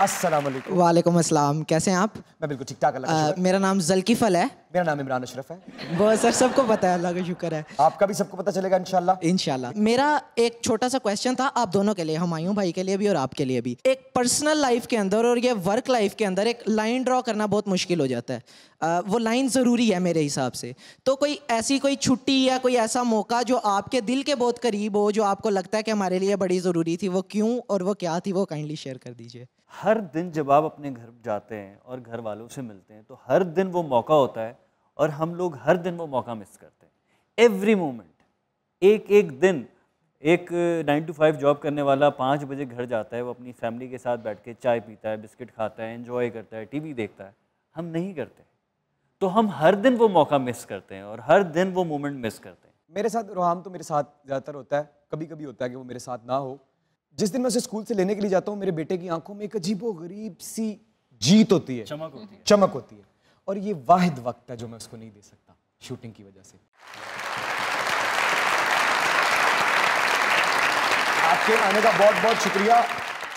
असल वालेकुम असलम कैसे हैं आप मैं बिल्कुल ठीक ठाक मेरा नाम जल्कीफल है मेरा नाम इमरान अशरफ है बहुत सर सबको पता है अल्लाह का शुक्र है आपका भी सबको पता चलेगा इनशाला इनशाला मेरा एक छोटा सा क्वेश्चन था आप दोनों के लिए हमायूं भाई के लिए भी और आपके लिए भी एक पर्सनल लाइफ के अंदर और ये वर्क लाइफ के अंदर एक लाइन ड्रॉ करना बहुत मुश्किल हो जाता है आ, वो लाइन ज़रूरी है मेरे हिसाब से तो कोई ऐसी कोई छुट्टी या कोई ऐसा मौका जो आपके दिल के बहुत करीब हो जो आपको लगता है कि हमारे लिए बड़ी ज़रूरी थी वो क्यों और वो क्या थी वो काइंडली शेयर कर दीजिए हर दिन जब आप अपने घर जाते हैं और घर वालों से मिलते हैं तो हर दिन वो मौका होता है और हम लोग हर दिन वो मौका मिस करते हैं एवरी मोमेंट एक एक दिन एक नाइन टू फाइव जॉब करने वाला पाँच बजे घर जाता है वो अपनी फैमिली के साथ बैठ के चाय पीता है बिस्किट खाता है इन्जॉय करता है टीवी देखता है हम नहीं करते तो हम हर दिन वो मौका मिस करते हैं और हर दिन वो मोमेंट मिस करते हैं मेरे साथ रोहान तो मेरे साथ ज़्यादातर होता है कभी कभी होता है कि वो मेरे साथ ना हो जिस दिन मैं उसे स्कूल से लेने के लिए जाता हूँ मेरे बेटे की आंखों में एक अजीबो गरीब सी जीत होती है चमक होती है चमक होती है और ये वाहिद वक्त है जो मैं उसको नहीं दे सकता शूटिंग की वजह से आपके आने का बहुत बहुत शुक्रिया